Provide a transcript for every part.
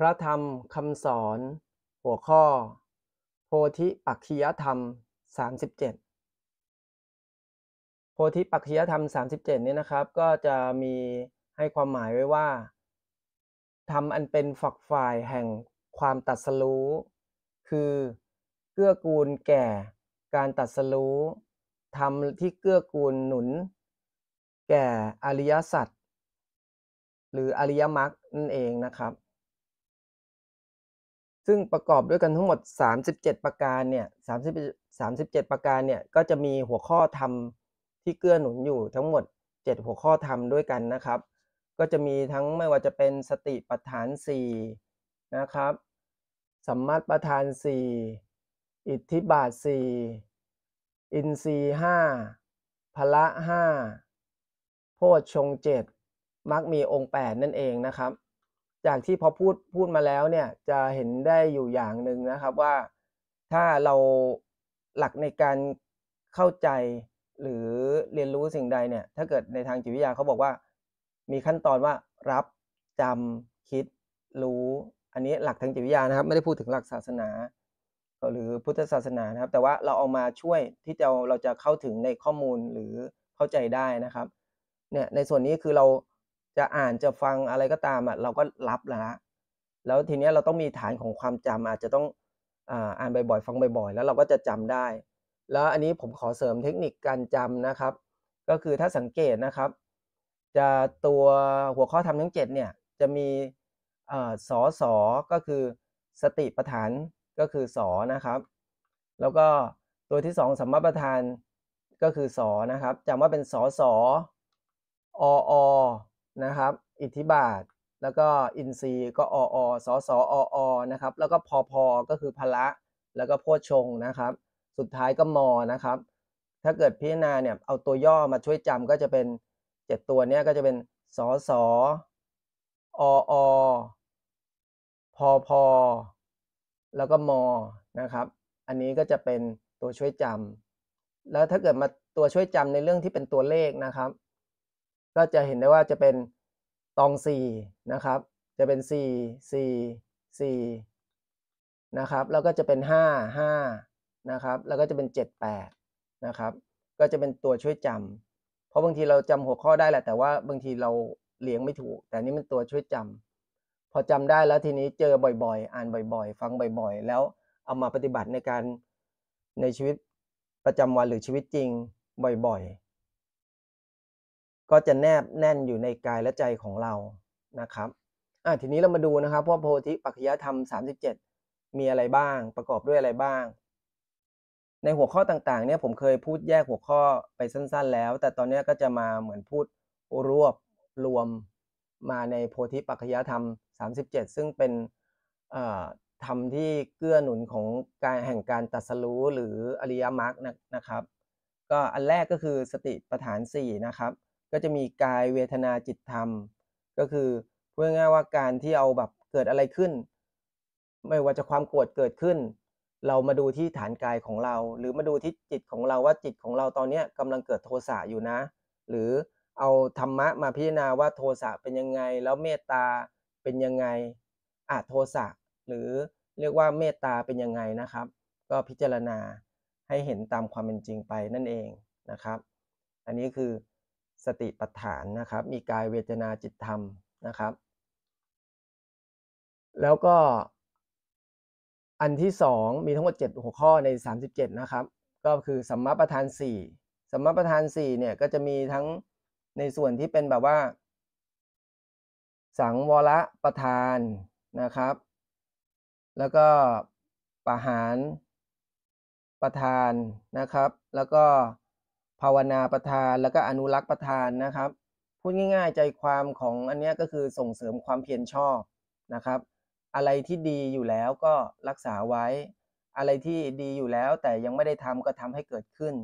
พระธรรมคำสอนหัวข้อ โพธิปักขียธรรม 37 โพธิปักขียธรรม 37เนี่ยนะครับ ก็จะมีให้ความหมายไว้ว่าทำอันเป็นฝักฝ่ายแห่งความตัดสู้ คือเกื้อกูลแก่การตัดสู้ทำที่เกื้อกูลหนุนแก่อริยสัจหรืออริยมรรคนั่นเองนะครับซึ่งประกอบด้วยกันทั้งหมด 37 ประการ เนี่ย3 7 ประการ เนี่ย ก็จะมีหัวข้อทำที่เกื้อหนุนอยู่ทั้งหมด 7 หัวข้อทำด้วยกันนะครับ ก็จะมีทั้งไม่ว่าจะเป็นสติปัฏฐาน 4 นะครับสัมมาประธาน 4 อิทธิบาท 4 อินทรีห้าพละห้าโพชฌงเจ็ดมักมีองค์ 8 นั่นเองนะครับจากที่พอพูดพูดมาแล้วเนี่ยจะเห็นได้อยู่อย่างหนึ่งนะครับว่าถ้าเราหลักในการเข้าใจหรือเรียนรู้สิ่งใดเนี่ย ถ้าเกิดในทางจิตวิทยาเขาบอกว่า มีขั้นตอนว่ารับจำคิดรู้ อันนี้หลักทางจิตวิทยานะครับ ไม่ได้พูดถึงหลักศาสนา หรือพุทธศาสนานะครับ แต่ว่าเราเอามาช่วยที่จะเราจะเข้าถึงในข้อมูลหรือเข้าใจได้นะครับเนี่ยในส่วนนี้คือเราจะอ่านจะฟังอะไรก็ตามอ่ะเราก็รับแล้ว แล้วทีเนี้ยเราต้องมีฐานของความจำอาจจะต้องอ่านบ่อยๆ ฟังบ่อยๆแล้วเราก็จะจำได้ แล้วอันนี้ผมขอเสริมเทคนิคการจำนะครับ ก็คือถ้าสังเกตนะครับ จะตัวหัวข้อทำทั้ง7เนี่ยจะมีสอสอก็คือสติปัะฐานก็คือสอนะครับแล้วก็ตัวที่ 2สัมมาประธานก็คือสอนะครับจำว่าเป็นสอสอออนะครับอิทธิบาทแล้วก็อินทรีย์ก็ออสอสอออนะครับแล้วก็พอพอก็คือพละแล้วก็โพชงนะครับ สุดท้ายก็มอนะครับ ถ้าเกิดพิจารณาเนี่ยเอาตัวย่อมาช่วยจำก็จะเป็น 7 ตัวเนี้ยก็จะเป็นสอสอออพอพอแล้วก็มอนะครับ อันนี้ก็จะเป็นตัวช่วยจำ แล้วถ้าเกิดมาตัวช่วยจำในเรื่องที่เป็นตัวเลขนะครับก็จะเห็นได้ว่าจะเป็นตอง่นะครับจะเป็นสี่นะครับแล้วก็จะเป็น 5 5นะครับแล้วก็จะเป็น 7 8นะครับก็จะเป็นตัวช่วยจำ เพราะบางทีเราจำหัวข้อได้แหละแต่ว่าบางทีเราเลี้ยงไม่ถูก แต่นี่มันตัวช่วยจำ พอจำได้แล้วทีนี้เจอบ่อยๆ อ่านบ่อย ๆ ฟังบ่อย ๆ แล้วเอามาปฏิบัติในการในชีวิตประจำวันหรือชีวิตจริงบ่อยๆก็จะแนบแน่นอยู่ในกายและใจของเรา นะครับอ่ทีนี้เรามาดูนะครับว่าโพธิปัจจยธรรม 37 มีอะไรบ้าง ประกอบด้วยอะไรบ้าง ในหัวข้อต่างๆ เนี่ย ผมเคยพูดแยกหัวข้อไปสั้นๆ แล้ว แต่ตอนนี้ก็จะมาเหมือนพูดรวบรวมมาในโพธิปัจจยธรรม 37 ซึ่งเป็นธรรมที่เกื้อหนุนของการแห่งการตัดสรู้ หรืออริยมรรคนะครับ ก็อันแรกก็คือสติปัฏฐาน4นะครับก็จะมีกายเวทนาจิตธรรม ก็คือพูดง่ายว่าการที่เอาแบบเกิดอะไรขึ้น ไม่ว่าจะความโกรธเกิดขึ้น เรามาดูที่ฐานกายของเรา หรือมาดูที่จิตของเราว่าจิตของเราตอนนี้กำลังเกิดโทสะอยู่นะ หรือเอาธรรมะมาพิจารณาว่าโทสะเป็นยังไงแล้วเมตตาเป็นยังไงอาโทสะหรือเรียกว่าเมตตาเป็นยังไงนะครับ ก็พิจารณาให้เห็นตามความเป็นจริงไปนั่นเองนะครับ อันนี้คือสติปัฏฐานนะครับ มีกายเวทนาจิตธรรมนะครับ แล้วก็ อันที่2มีทั้งหมด7หัวข้อใน37นะครับ ก็คือสัมมาประธาน4สัมมาประธาน4เนี่ยก็จะมีทั้งในส่วนที่เป็นแบบว่า สังวรประธานนะครับ แล้วก็ปะหารประธานนะครับแล้วก็ภาวนาประทานแล้วก็อนุรักษ์ประทานนะครับ พูดง่าย ๆใจความของอันนี้ก็คือส่งเสริมความเพียรชอบนะครับ อะไรที่ดีอยู่แล้วก็รักษาไว้ อะไรที่ดีอยู่แล้วแต่ยังไม่ได้ทำก็ทำให้เกิดขึ้น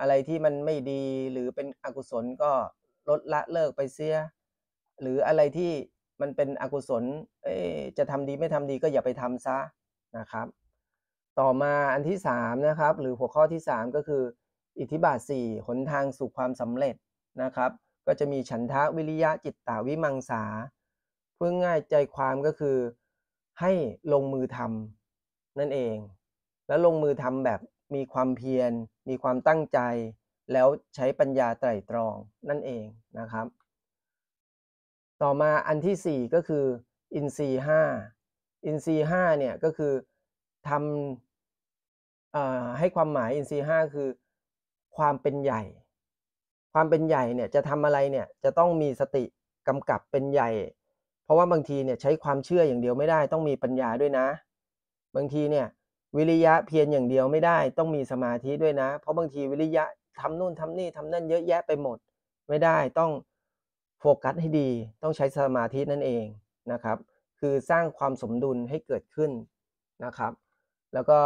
อะไรที่มันไม่ดีหรือเป็นอกุศลก็ลดละเลิกไปเสียหรืออะไรที่มันเป็นอกุศลจะทำดีไม่ทำดีก็อย่าไปทำซะนะครับ ต่อมาอันที่3นะครับหรือหัวข้อที่3ก็คืออิทธิบาท4หนทางสู่ความสำเร็จนะครับ ก็จะมีฉันทะวิริยะจิตตาวิมังสา เพื่อง่ายใจความก็คือให้ลงมือทำนั่นเอง แล้วลงมือทำแบบมีความเพียร มีความตั้งใจ แล้วใช้ปัญญาไตร่ตรองนั่นเองนะครับ ต่อมาอันที่ 4 ก็คืออินทรีห้าอินทรีห้าเนี่ยก็คือทำให้ความหมายอินทรีห้าคือความเป็นใหญ่ความเป็นใหญ่เนี่ยจะทำอะไรเนี่ยจะต้องมีสติกำกับเป็นใหญ่ เพราะว่าบางทีเนี่ยใช้ความเชื่ออย่างเดียวไม่ได้ต้องมีปัญญาด้วยนะ บางทีเนี่ยวิริยะเพียรอย่างเดียวไม่ได้ต้องมีสมาธิด้วยนะเพราะบางทีวิริยะทำนู่นทำนี่ทำนั่นเยอะแยะ ไปหมดไม่ได้ต้องโฟกัสให้ดีต้องใช้สมาธินั่นเองนะครับ คือสร้างความสมดุลให้เกิดขึ้นนะครับ แล้วก็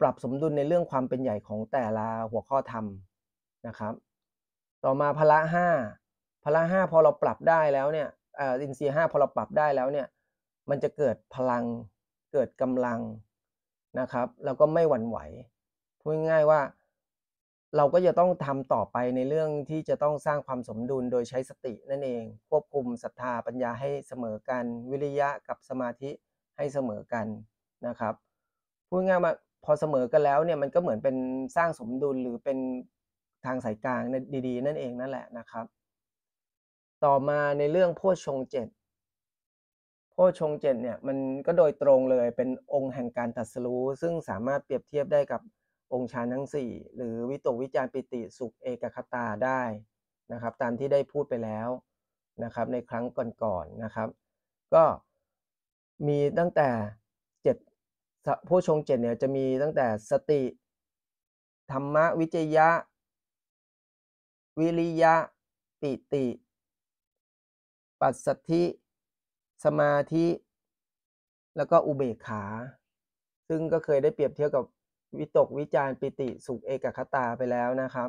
ปรับสมดุลในเรื่องความเป็นใหญ่ของแต่ละหัวข้อธรรมนะครับ ต่อมาพละห้าพละห้าพอเราปรับได้แล้วเนี่ยอินทรีย์ห้าพอเราปรับได้แล้วเนี่ยมันจะเกิดพลัง เกิดกำลังนะครับแล้วก็ไม่หวั่นไหวพูดง่ายว่าเราก็จะต้องทำต่อไปในเรื่องที่จะต้องสร้างความสมดุลโดยใช้สตินั่นเอง ควบคุมศรัทธาปัญญาให้เสมอกันวิริยะกับสมาธิให้เสมอกันนะครับพูดง่ายมาพอเสมอกันแล้วเนี่ยมันก็เหมือนเป็นสร้างสมดุลหรือเป็นทางสายกลางดี ๆ นั่นเองนั่นแหละนะครับ ต่อมาในเรื่องโพชงเจ็ดโพชงเจ็ดเนี่ยมันก็โดยตรงเลยเป็นองค์แห่งการตัดสู้ซึ่งสามารถเปรียบเทียบได้กับองค์ชานทั้ง 4 หรือวิตกวิจารปิติสุขเอกคตาได้นะครับ ตามที่ได้พูดไปแล้วนะครับ ในครั้งก่อนๆนนะครับ ก็มีตั้งแต่ผู้ชงเจ็ดเนี่ยจะมีตั้งแต่สติ ธรรมวิจยะ วิริยะปิติ ปัสสธิ สมาธิ แล้วก็อุเบกขา ซึ่งก็เคยได้เปรียบเทียบกับวิตกวิจารปิติ สุขเอกคตาไปแล้วนะครับ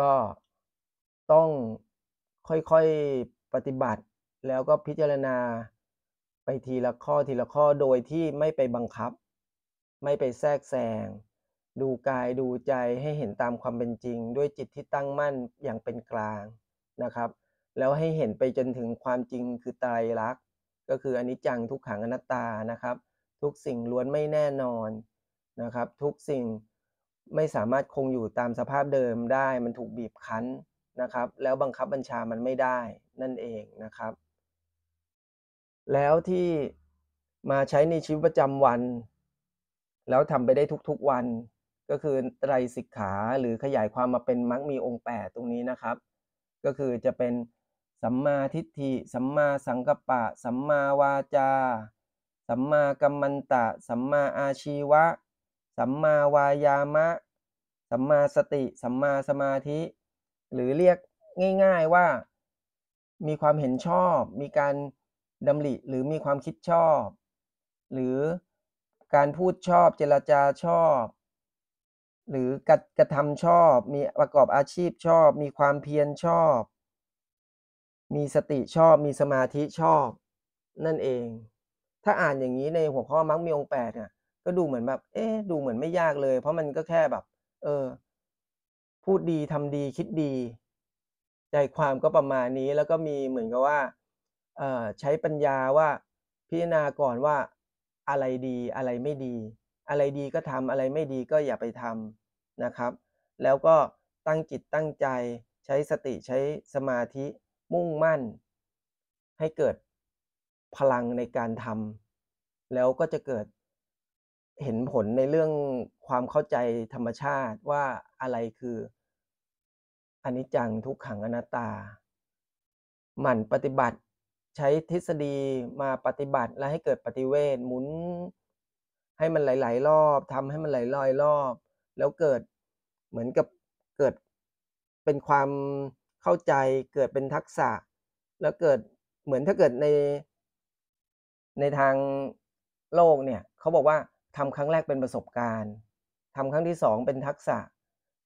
ก็ต้องค่อยๆปฏิบัติแล้วก็พิจารณาไปทีละข้อทีละข้อโดยที่ไม่ไปบังคับ ไม่ไปแทรกแซงดูกายดูใจให้เห็นตามความเป็นจริง ด้วยจิตที่ตั้งมั่นอย่างเป็นกลางนะครับ แล้วให้เห็นไปจนถึงความจริงคือตายรักก็คืออนิจจังทุกขังอนัตตานะครับ ทุกสิ่งล้วนไม่แน่นอนนะครับ ทุกสิ่งไม่สามารถคงอยู่ตามสภาพเดิมได้ มันถูกบีบคั้นนะครับ แล้วบังคับบัญชามันไม่ได้นั่นเองนะครับแล้วที่มาใช้ในชีวิตประจำวัน แล้วทำไปได้ทุกๆวัน ก็คือไตรสิกขาหรือขยายความมาเป็นมักคมีองค์ 8 ตรงนี้นะครับ ก็คือจะเป็นสัมมาทิฏฐิสัมมาสังกัปปะ สัมมาวาจา สัมมากัมมันตะ สัมมาอาชีวะ สัมมาวายามะ สัมมาสติ สัมมาสมาธิ หรือเรียกง่ายๆว่า มีความเห็นชอบมีการดำริหรือมีความคิดชอบ หรือการพูดชอบเจรจาชอบ หรือกระกระทำชอบมีประกอบอาชีพชอบ มีความเพียรชอบ มีสติชอบมีสมาธิชอบ นั่นเอง ถ้าอ่านอย่างนี้ในหัวข้อมักมีองแปดเนี่ยก็ดูเหมือนแบบเอ๊ดูเหมือนไม่ยากเลย เพราะมันก็แค่แบบ เออ พูดดีทำดีคิดดี ใจความก็ประมาณนี้แล้วก็มีเหมือนกับว่าใช้ปัญญาว่าพิจารณาก่อนว่า อะไรดีอะไรไม่ดี อะไรดีก็ทำอะไรไม่ดีก็อย่าไปทำนะครับ แล้วก็ตั้งจิตตั้งใจใช้สติใช้สมาธิมุ่งมั่น ให้เกิดพลังในการทำแล้วก็จะเกิดเห็นผลในเรื่องความเข้าใจธรรมชาติว่าอะไรคืออนิจจังทุกขังอนัตตา หมั่นปฏิบัติใช้ทฤษฎีมาปฏิบัติและให้เกิดปฏิเวทหมุนให้มันหลาย ๆ รอบ ทำให้มันหลายอยรอบ แล้วเกิดเหมือนกับเกิดเป็นความเข้าใจเกิดเป็นทักษะ แล้วเกิดเหมือนถ้าเกิดใน ในทางโลกเนี่ยเขาบอกว่าทำครั้งแรกเป็นประสบการณ์ ทำครั้งที่สองเป็นทักษะ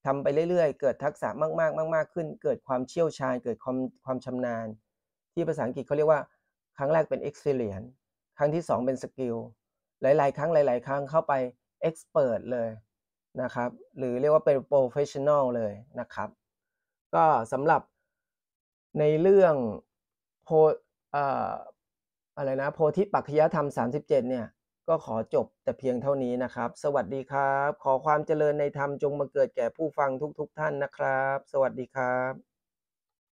ทำไปเรื่อยๆเกิดทักษะมากๆ มาก ๆขึ้น เกิดความเชี่ยวชาญเกิดความความชำนาญที่ภาษาอังกฤษเขาเรียกว่าครั้งแรกเป็น experience ครั้งที่2เป็น skill หลาย ๆ ครั้งหลาย ๆ ครั้งเข้าไป expert เลยนะครับ หรือเรียกว่าเป็น professional เลยนะครับ ก็สำหรับในเรื่องโพอะไรนะโพธิปัจจยธรรม 37 เนี่ยก็ขอจบแต่เพียงเท่านี้นะครับ สวัสดีครับ ขอความเจริญในธรรมจงมาเกิดแก่ผู้ฟังทุก ๆทท่านนะครับ สวัสดีครับ